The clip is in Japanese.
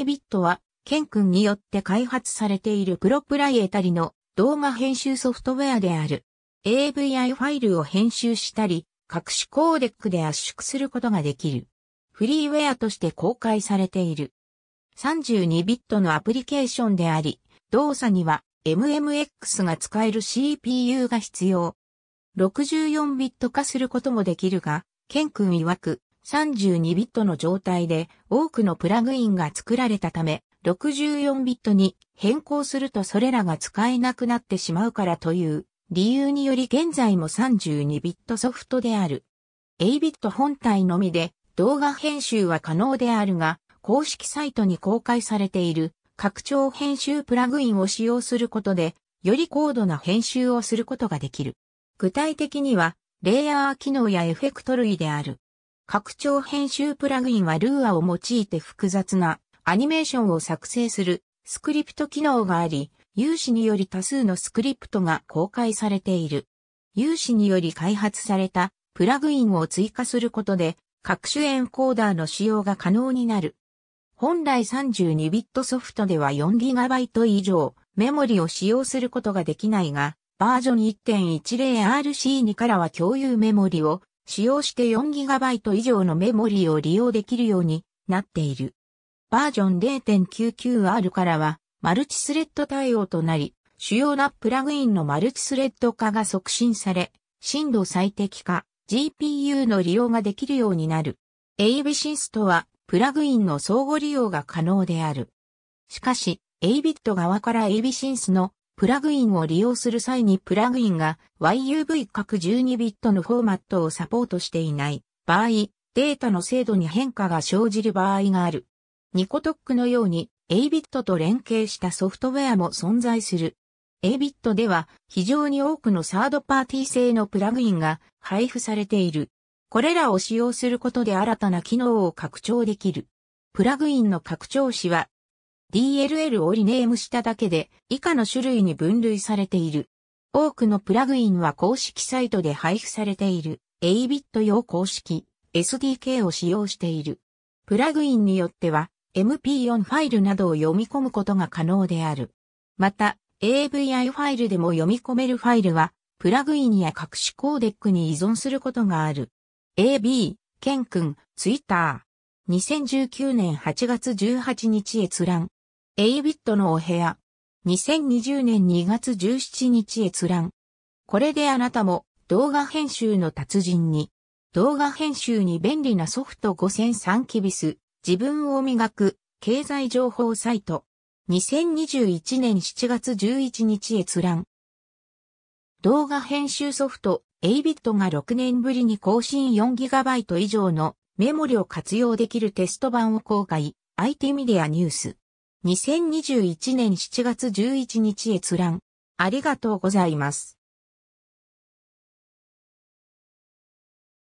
A ビッ t は、ケン君によって開発されているプロプライエタリの動画編集ソフトウェアである。AVI ファイルを編集したり、各種コーデックで圧縮することができる。フリーウェアとして公開されている。32ビットのアプリケーションであり、動作には MMX が使える CPU が必要。64ビット化することもできるが、ケン君曰く、32ビットの状態で多くのプラグインが作られたため、64ビットに変更するとそれらが使えなくなってしまうからという理由により現在も32ビットソフトである。8ビット本体のみで動画編集は可能であるが、公式サイトに公開されている拡張編集プラグインを使用することで、より高度な編集をすることができる。具体的には、レイヤー機能やエフェクト類である。拡張編集プラグインはルーアを用いて複雑なアニメーションを作成するスクリプト機能があり、有志により多数のスクリプトが公開されている。有志により開発されたプラグインを追加することで各種エンコーダーの使用が可能になる。本来 32bit ソフトでは 4GB 以上メモリを使用することができないが、バージョン 1.10RC2 からは共有メモリを使用して 4GB 以上のメモリーを利用できるようになっている。バージョン 0.99R からはマルチスレッド対応となり、主要なプラグインのマルチスレッド化が促進され、深度最適化、GPU の利用ができるようになる。AB シストはプラグインの相互利用が可能である。しかし、ABIT 側から AB シンスのプラグインを利用する際にプラグインが YUV 各12ビットのフォーマットをサポートしていない場合、データの精度に変化が生じる場合がある。ニコトックのように A ビットと連携したソフトウェアも存在する。A ビットでは非常に多くのサードパーティー製のプラグインが配布されている。これらを使用することで新たな機能を拡張できる。プラグインの拡張子は DLL をリネームしただけで以下の種類に分類されている。多くのプラグインは公式サイトで配布されている a b i t 用公式 SDK を使用している。プラグインによっては MP4 ファイルなどを読み込むことが可能である。また AVI ファイルでも読み込めるファイルはプラグインや各種コーデックに依存することがある。AB、ケン君、ツイッター。2019年8月18日閲覧。エイビットのお部屋。2020年2月17日閲覧。これであなたも動画編集の達人に。動画編集に便利なソフト5003キビス。自分を磨く経済情報サイト。2021年7月11日閲覧。動画編集ソフト、エイビットが6年ぶりに更新 4GB 以上のメモリを活用できるテスト版を公開。IT メディアニュース。2021年7月11日閲覧。ありがとうございます。